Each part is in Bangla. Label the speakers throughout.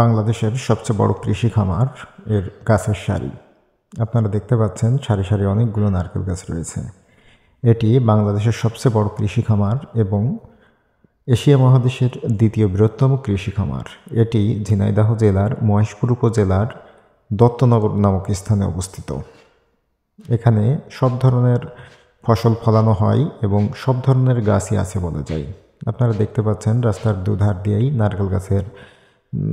Speaker 1: বাংলাদেশের সবচেয়ে বড় কৃষি খামার এর গাছের সারি আপনারা দেখতে পাচ্ছেন সারি সারি অনেকগুলো নারকেল গাছ রয়েছে এটি বাংলাদেশের সবচেয়ে বড় কৃষি খামার এবং এশিয়া মহাদেশের দ্বিতীয় বৃহত্তম কৃষি খামার এটি ঝিনাইদাহ জেলার মহেশপুর উপজেলার দত্তনগর নামক স্থানে অবস্থিত এখানে সব ধরনের ফসল ফলানো হয় এবং সব ধরনের গাছই আছে বলা যায় আপনারা দেখতে পাচ্ছেন রাস্তার দুধার দিয়েই নারকেল গাছের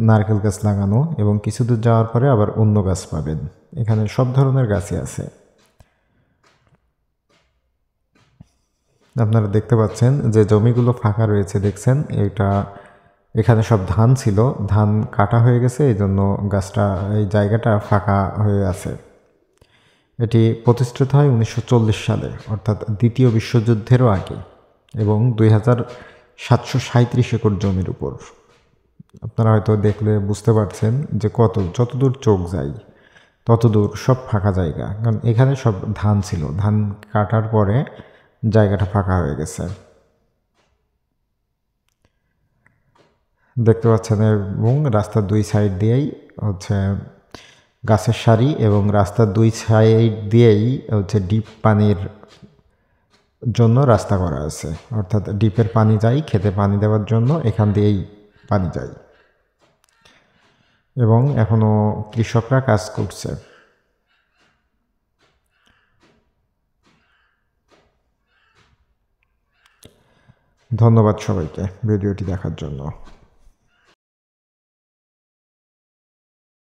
Speaker 1: নারকেল গাছ লাগানো এবং কিছু দূর যাওয়ার পরে আবার অন্য গাছ পাবেন এখানে সব ধরনের গাছই আছে আপনারা দেখতে পাচ্ছেন যে জমিগুলো ফাঁকা রয়েছে দেখছেন এটা এখানে সব ধান ছিল ধান কাটা হয়ে গেছে এই জন্য গাছটা এই জায়গাটা ফাঁকা হয়ে আছে এটি প্রতিষ্ঠিত হয় উনিশশো সালে অর্থাৎ দ্বিতীয় বিশ্বযুদ্ধেরও আগে এবং দুই হাজার সাতশো সাঁত্রিশ একর জমির উপর আপনারা হয়তো দেখলে বুঝতে পারছেন যে কত যতদূর চোখ যায় ততদূর সব ফাঁকা জায়গা কারণ এখানে সব ধান ছিল ধান কাটার পরে জায়গাটা ফাঁকা হয়ে গেছে দেখতে পাচ্ছেন এবং রাস্তার দুই সাইড দিয়েই হচ্ছে গাছের সারি এবং রাস্তার দুই সাইড দিয়েই হচ্ছে ডিপ পানির জন্য রাস্তা করা আছে অর্থাৎ ডিপের পানি যাই খেতে পানি দেওয়ার জন্য এখান দিয়েই পানি যায় এবং এখনো কৃষকরা কাজ করছে ধন্যবাদ সবাইকে ভিডিওটি দেখার জন্য